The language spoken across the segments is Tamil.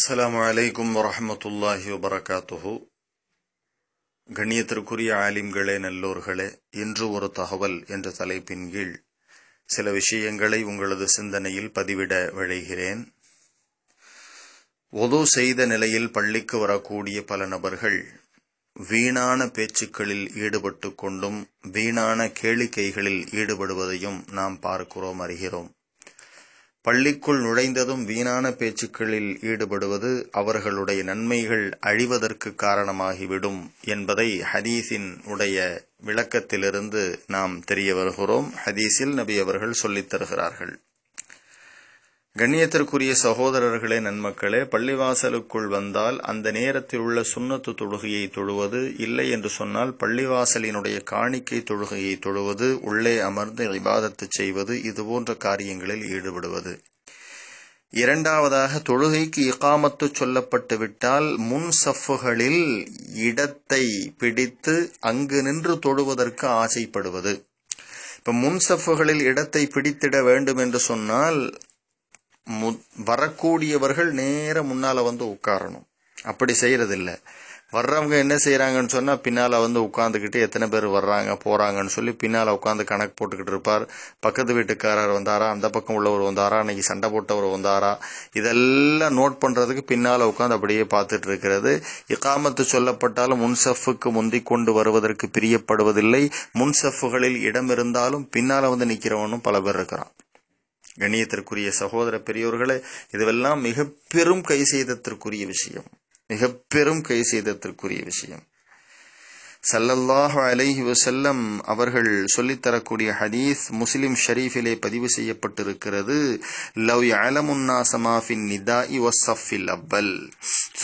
அஸ்லாம் வலைக்கும் வரமத்துல்லாஹி வபரகாத்துஹு கண்ணியத்திற்குரிய ஆலிம்களே நல்லோர்களே இன்று ஒரு தகவல் என்ற தலைப்பின் கீழ் சில விஷயங்களை உங்களது சிந்தனையில் பதிவிட விழைகிறேன் ஒது செய்த நிலையில் பள்ளிக்கு வரக்கூடிய பல நபர்கள் வீணான பேச்சுக்களில் ஈடுபட்டு கொண்டும் வீணான கேளிக்கைகளில் ஈடுபடுவதையும் நாம் பார்க்கிறோம் அறிகிறோம் பள்ளிக்குள் நுழைந்ததும் வீணான பேச்சுக்களில் ஈடுபடுவது அவர்களுடைய நன்மைகள் அழிவதற்கு காரணமாகிவிடும் என்பதை ஹதீஸின் உடைய விளக்கத்திலிருந்து நாம் தெரிய வருகிறோம் ஹதீஸில் நபி அவர்கள் சொல்லித் தருகிறார்கள் கண்ணியத்திற்குரிய சகோதரர்களே நன்மக்களே பள்ளிவாசலுக்குள் வந்தால் அந்த நேரத்தில் உள்ள சுண்ணத்து தொழுகையை தொழுவது இல்லை என்று சொன்னால் பள்ளிவாசலினுடைய காணிக்கை தொழுகையை தொழுவது உள்ளே அமர்ந்து விவாதத்து செய்வது இதுபோன்ற காரியங்களில் ஈடுபடுவது இரண்டாவதாக தொழுகைக்கு இகாமத்து சொல்லப்பட்டு விட்டால் முன் சஃப்புகளில் இடத்தை பிடித்து அங்கு நின்று தொழுவதற்கு ஆசைப்படுவது இப்ப முன்சஃப்புகளில் இடத்தை பிடித்திட வேண்டும் என்று சொன்னால் வரக்கூடியவர்கள் நேர முன்னால வந்து உட்காரணும் அப்படி செய்யறதில்லை வர்றவங்க என்ன செய்கிறாங்கன்னு சொன்னால் பின்னால் வந்து உட்காந்துக்கிட்டு எத்தனை பேர் வர்றாங்க போகிறாங்கன்னு சொல்லி பின்னால் உட்காந்து கணக்கு போட்டுக்கிட்டு இருப்பார் பக்கத்து வீட்டுக்காரர் வந்தாரா அந்த பக்கம் உள்ளவர் வந்தாரா அன்னைக்கு சண்டை போட்டவர் வந்தாரா இதெல்லாம் நோட் பண்ணுறதுக்கு பின்னால் உட்காந்து அப்படியே பார்த்துட்டு இருக்கிறது இக்காமத்து சொல்லப்பட்டாலும் முன்சஃபுக்கு முந்தி கொண்டு வருவதற்கு பிரியப்படுவதில்லை முன்சஃபுகளில் இடம் இருந்தாலும் பின்னால் வந்து நிற்கிறவனும் பல பேர் இருக்கிறான் கணியத்திற்குரிய சகோதர பெரியோர்களே இதுவெல்லாம் மிக பெரும் கை செய்தத்திற்குரிய விஷயம் மிக பெரும் கை செய்தத்திற்குரிய விஷயம் சல்லல்லாஹ் அலைஹி வசல்லம் அவர்கள் சொல்லித்தரக்கூடிய ஹதீஸ் முஸ்லிம் ஷரீஃபிலே பதிவு செய்யப்பட்டிருக்கிறது லவ் அலமுன்னாசமாஃபின் நிதா இவ் சஃபில் அவ்வல்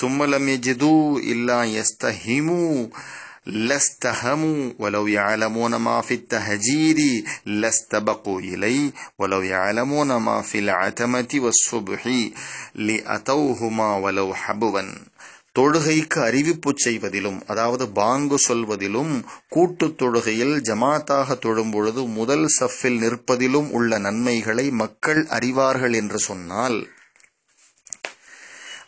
சும்மலம் எஜிது இல்லா எஸ்தஹிமு لَسْتَهَمُوا وَلَوْ يَعْلَمُونَ مَا فِي التهجير لَسْتَبَقُوا إِلَيْهِ وَلَوْ يَعْلَمُونَ مَا فِي الْعَتَمَةِ وَالصُّبْحِ لِأَتَوْهُمَا وَلَوْ حَبُوًا தொழுகைக்கு அறிவிப்பு செய்வதிலும் அதாவது பாங்கு சொல்வதிலும் கூட்டு தொழுகையில் ஜமாத்தாக பொழுது முதல் சஃப்பில் நிற்பதிலும் உள்ள நன்மைகளை மக்கள் அறிவார்கள் என்று சொன்னால்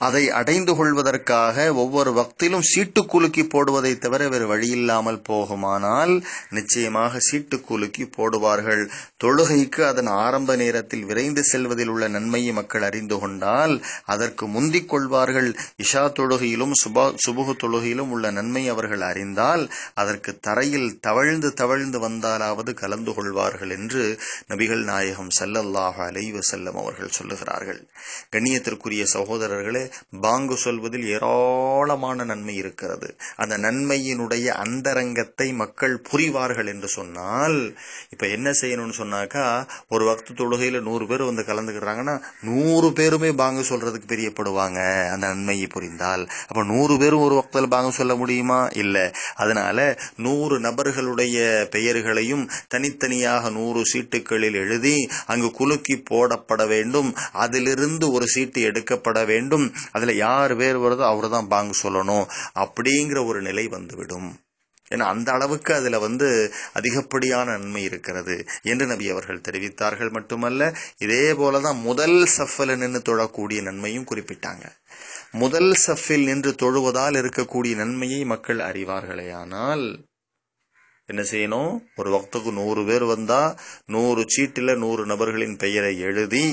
அதை அடைந்து கொள்வதற்காக ஒவ்வொரு வக்திலும் சீட்டு குலுக்கி போடுவதை தவிர வேறு வழியில்லாமல் போகுமானால் நிச்சயமாக சீட்டு குலுக்கி போடுவார்கள் தொழுகைக்கு அதன் ஆரம்ப நேரத்தில் விரைந்து செல்வதில் உள்ள நன்மையை மக்கள் அறிந்து கொண்டால் அதற்கு முந்திக் கொள்வார்கள் இஷா தொழுகையிலும் சுபா சுபுகு தொழுகையிலும் உள்ள நன்மை அவர்கள் அறிந்தால் அதற்கு தரையில் தவழ்ந்து தவழ்ந்து வந்தாலாவது கலந்து கொள்வார்கள் என்று நபிகள் நாயகம் செல்லல்லாக சல்லல்லாஹ் செல்லும் அவர்கள் சொல்லுகிறார்கள் கண்ணியத்திற்குரிய சகோதரர்களே பாங்கு சொல்வதில் ஏராளமான நன்மை இருக்கிறது அந்த நன்மையினுடைய அந்தரங்கத்தை மக்கள் புரிவார்கள் என்று சொன்னால் இப்போ என்ன செய்யணும்னு சொன்னாக்கா ஒரு வக்து தொழுகையில் நூறு பேர் வந்து கலந்துக்கிறாங்கன்னா நூறு பேருமே பாங்கு சொல்றதுக்கு பிரியப்படுவாங்க அந்த நன்மையை புரிந்தால் அப்போ நூறு பேரும் ஒரு வக்தில் பாங்கு சொல்ல முடியுமா இல்லை அதனால நூறு நபர்களுடைய பெயர்களையும் தனித்தனியாக நூறு சீட்டுகளில் எழுதி அங்கு குலுக்கி போடப்பட வேண்டும் அதிலிருந்து ஒரு சீட்டு எடுக்கப்பட வேண்டும் அதில் யார் பேர் வருதோ அவர் தான் பாங்கு சொல்லணும் அப்படிங்கிற ஒரு நிலை வந்துவிடும் ஏன்னா அந்த அளவுக்கு அதில் வந்து அதிகப்படியான நன்மை இருக்கிறது என்று நபி அவர்கள் தெரிவித்தார்கள் மட்டுமல்ல இதே போல தான் முதல் சஃபில் நின்று தொழக்கூடிய நன்மையும் குறிப்பிட்டாங்க முதல் சஃப்பில் நின்று தொழுவதால் இருக்கக்கூடிய நன்மையை மக்கள் அறிவார்களே ஆனால் என்ன செய்யணும் ஒரு வக்துக்கு நூறு பேர் வந்தால் நூறு சீட்டில் நூறு நபர்களின் பெயரை எழுதி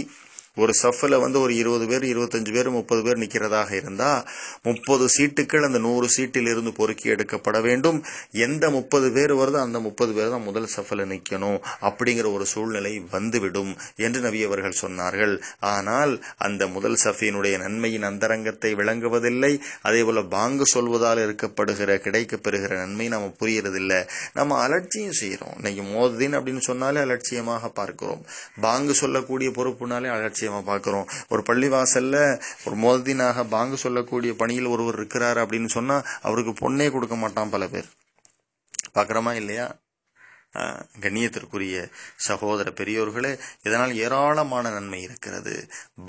ஒரு சஃபில் வந்து ஒரு இருபது பேர் இருபத்தஞ்சு பேர் முப்பது பேர் நிற்கிறதாக இருந்தால் முப்பது சீட்டுக்கள் அந்த நூறு சீட்டில் இருந்து பொறுக்கி எடுக்கப்பட வேண்டும் எந்த முப்பது பேர் வருதோ அந்த முப்பது பேர் தான் முதல் சஃபில் நிற்கணும் அப்படிங்கிற ஒரு சூழ்நிலை வந்துவிடும் என்று நவியவர்கள் சொன்னார்கள் ஆனால் அந்த முதல் சஃபியினுடைய நன்மையின் அந்தரங்கத்தை விளங்குவதில்லை அதே போல் பாங்கு சொல்வதால் இருக்கப்படுகிற கிடைக்க பெறுகிற நன்மை நாம் புரியறதில்லை நம்ம அலட்சியம் செய்கிறோம் இன்னைக்கு மோதின் அப்படின்னு சொன்னாலே அலட்சியமாக பார்க்கிறோம் பாங்கு சொல்லக்கூடிய பொறுப்புனாலே அலட்சியம் விஷயமா பார்க்குறோம் ஒரு பள்ளிவாசலில் ஒரு மோதினாக பாங்கு சொல்லக்கூடிய பணியில் ஒருவர் இருக்கிறார் அப்படின்னு சொன்னால் அவருக்கு பொண்ணே கொடுக்க மாட்டான் பல பேர் பார்க்குறோமா இல்லையா கண்ணியத்திற்குரிய சகோதர பெரியோர்களே இதனால் ஏராளமான நன்மை இருக்கிறது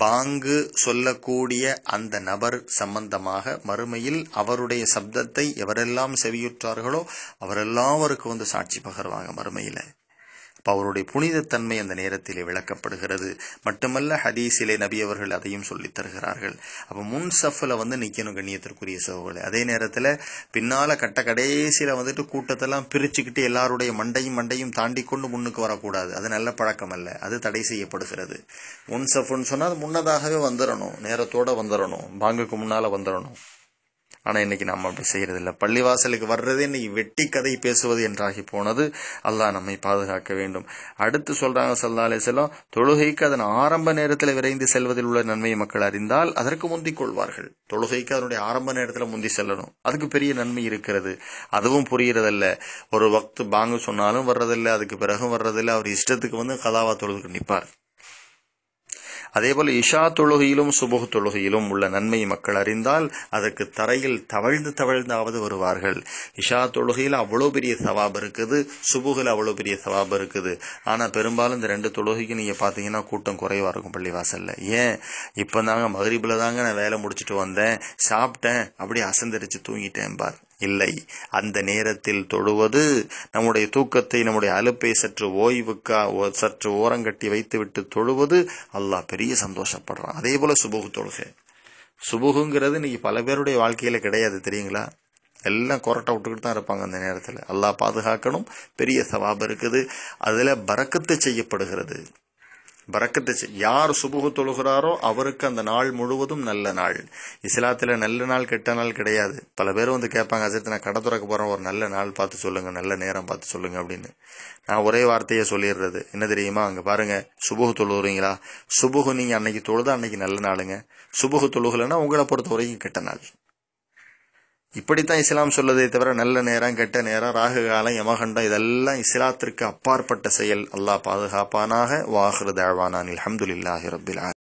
பாங்கு சொல்லக்கூடிய அந்த நபர் சம்பந்தமாக மறுமையில் அவருடைய சப்தத்தை எவரெல்லாம் செவியுற்றார்களோ அவரெல்லாம் அவருக்கு வந்து சாட்சி பகர்வாங்க மறுமையில் அப்போ அவருடைய புனிதத்தன்மை அந்த நேரத்திலே விளக்கப்படுகிறது மட்டுமல்ல ஹதீஸிலே நபி அவர்கள் அதையும் சொல்லித் தருகிறார்கள் அப்போ முன் சஃபில் வந்து நிற்கணும் கண்ணியத்திற்குரிய சோகலை அதே நேரத்தில் பின்னால் கட்ட கடைசியில் வந்துட்டு கூட்டத்தெல்லாம் பிரிச்சுக்கிட்டு எல்லாருடைய மண்டையும் மண்டையும் தாண்டி கொண்டு முன்னுக்கு வரக்கூடாது அது நல்ல பழக்கம் அல்ல அது தடை செய்யப்படுகிறது முன் சஃப்னு சொன்னால் அது முன்னதாகவே வந்துடணும் நேரத்தோடு வந்துடணும் பாங்குக்கு முன்னால் வந்துடணும் ஆனால் இன்னைக்கு நம்ம அப்படி செய்கிறதில்ல பள்ளிவாசலுக்கு வர்றது இன்னைக்கு வெட்டி கதை பேசுவது என்றாகி போனது அல்லாஹ் நம்மை பாதுகாக்க வேண்டும் அடுத்து சொல்றாங்க சல்லாலே செல்லம் தொழுகைக்கு அதன் ஆரம்ப நேரத்தில் விரைந்து செல்வதில் உள்ள நன்மையை மக்கள் அறிந்தால் அதற்கு முந்திக் கொள்வார்கள் தொழுகைக்கு அதனுடைய ஆரம்ப நேரத்தில் முந்தி செல்லணும் அதுக்கு பெரிய நன்மை இருக்கிறது அதுவும் புரிகிறதில்ல ஒரு வக்து பாங்கு சொன்னாலும் வர்றதில்லை அதுக்கு பிறகும் வர்றதில்லை அவர் இஷ்டத்துக்கு வந்து கதாவா தொழுதுக்கு நிற்பார் அதேபோல் இஷா தொழுகையிலும் சுபுக தொழுகையிலும் உள்ள நன்மை மக்கள் அறிந்தால் அதற்கு தரையில் தவழ்ந்து தவழ்ந்தாவது வருவார்கள் இஷா தொழுகையில் அவ்வளோ பெரிய சவாப் இருக்குது சுபுகில் அவ்வளோ பெரிய சவாப் இருக்குது ஆனால் பெரும்பாலும் இந்த ரெண்டு தொழுகைக்கு நீங்கள் பார்த்தீங்கன்னா கூட்டம் குறைவாக இருக்கும் பள்ளிவாசலில் ஏன் இப்போ தாங்க மகரிபில் தாங்க நான் வேலை முடிச்சுட்டு வந்தேன் சாப்பிட்டேன் அப்படியே அசந்தரிச்சு தூங்கிட்டேன் பார் இல்லை அந்த நேரத்தில் தொழுவது நம்முடைய தூக்கத்தை நம்முடைய அலுப்பை சற்று ஓய்வுக்கா சற்று ஓரங்கட்டி வைத்துவிட்டு தொழுவது அல்லாஹ் பெரிய சந்தோஷப்படுறான் அதே போல சுபுகு தொழுக சுபுகுங்கிறது இன்னைக்கு பல பேருடைய வாழ்க்கையில கிடையாது தெரியுங்களா எல்லாம் கொரட்டை விட்டுக்கிட்டு தான் இருப்பாங்க அந்த நேரத்தில் அல்லாஹ் பாதுகாக்கணும் பெரிய சவாபு இருக்குது அதில் பறக்கத்து செய்யப்படுகிறது பறக்கத்தை யார் சுபுகு தொழுகிறாரோ அவருக்கு அந்த நாள் முழுவதும் நல்ல நாள் இஸ்லாத்தில் நல்ல நாள் கெட்ட நாள் கிடையாது பல பேர் வந்து கேட்பாங்க அஜித் நான் கடை துறக்க போகிறேன் ஒரு நல்ல நாள் பார்த்து சொல்லுங்கள் நல்ல நேரம் பார்த்து சொல்லுங்கள் அப்படின்னு நான் ஒரே வார்த்தையை சொல்லிடுறது என்ன தெரியுமா அங்கே பாருங்கள் சுபுகு தொழுகிறீங்களா சுபுகு நீங்கள் அன்னைக்கு தொழுதா அன்னைக்கு நல்ல நாளுங்க சுபுகு தொழுகலைன்னா உங்களை பொறுத்த வரைக்கும் கெட்ட நாள் இப்படித்தான் இஸ்லாம் சொல்லதே தவிர நல்ல நேரம் கெட்ட நேரம் ராகு காலம் யமகண்டம் இதெல்லாம் இஸ்லாத்திற்கு அப்பாற்பட்ட செயல் அல்லாஹ் பாதுகாப்பானாக வாஹிரு தாழ்வானான் அலமதுல்லாஹி ரபில்